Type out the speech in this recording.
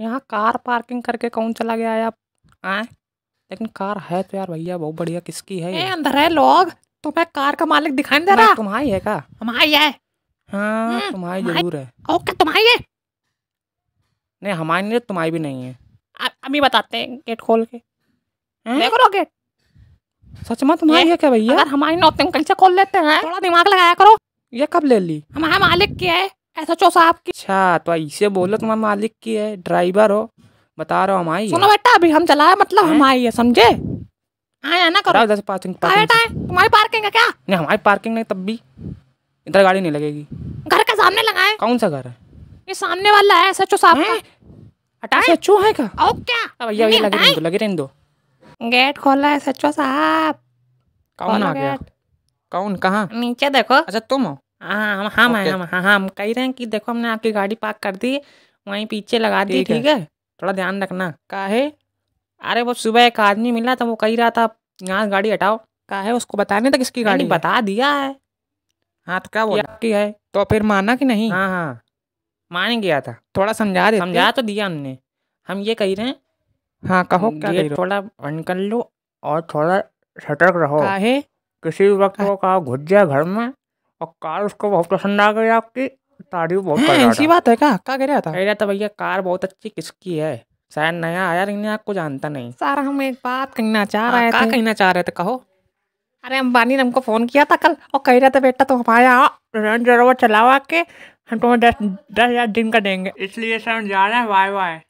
यहाँ car parking करके कौन चला गया आप आए लेकिन कार है तो यार भैया बहुत बढ़िया किसकी है ए, अंदर है लोग तुम्हें तो कार का मालिक दिखाई दे रहा तुम्हारी है का हमारी है हाँ हम्म, तुम्हारी जरूर है ओके तुम्हारी है नहीं हमारी नहीं तुम्हारी भी नहीं है अभी बताते हैं गेट खोल के देख लो गेट सच में तुम्हारी है क्या भैया हमारी नौते कल से खोल लेते हैं थोड़ा दिमाग लगाया करो ये कब ले ली हमारा मालिक क्या है ऐसा चौसा आपकी अच्छा तो ऐसे बोलो तुम्हारे तो मालिक की है ड्राइवर हो बता रहा हूँ हमारी सुनो बेटा अभी हम चला है मतलब हमारी है समझे आया ना करो दस पार्किंग बेटा तुम्हारी पार्किंग है क्या नहीं हमारी पार्किंग नहीं तब भी इधर गाड़ी नहीं लगेगी घर का सामने लगाए कौन सा घर है ये सामने वाला है सचो साहब का हटा अच्छा, सचो है का ओ क्या भैया ये लगे रहने दो लगे रहने दो गेट खोला है सचो साहब कौन आ गया कौन कहां नीचे देखो अच्छा तुम हो हाँ हाँ हम हम हाँ हाँ हम हाँ, हाँ, हाँ, कह रहे हैं कि देखो हमने आपकी गाड़ी पार्क कर दी वहीं पीछे लगा दी ठीक है थोड़ा ध्यान रखना काहे अरे वो सुबह एक आदमी मिला था वो कह रहा था यहाँ गाड़ी हटाओ काहे उसको बताने था किसकी गाड़ी बता दिया है हाँ तो क्या वो आपकी है तो फिर माना कि नहीं हाँ हाँ मान गया था थोड़ा समझा दे समझा तो दिया हमने हम ये कह रहे हैं हाँ कहो क्या कह रहे थोड़ा बंद कर लो और थोड़ा सतर्क रहो काहे किसी वक्त वो कहा घुस जाए घर में और कार उसको बहुत पसंद आ गई आपकी तारीफ बहुत ऐसी बात है क्या क्या कह रहा था कह रहा था भैया कार बहुत अच्छी किसकी है शायद नया आया लेकिन आपको जानता नहीं सर हम एक बात कहना चाह हाँ, रहे थे कहना चाह रहे थे कहो अरे अंबानी ने हमको फ़ोन किया था कल और कह रहा था बेटा तुम हमारे यहाँ रेंज रोवर चलावा के हम तुम्हें दस दस हज़ार दिन का देंगे इसलिए सर हम जा रहे हैं बाय बाय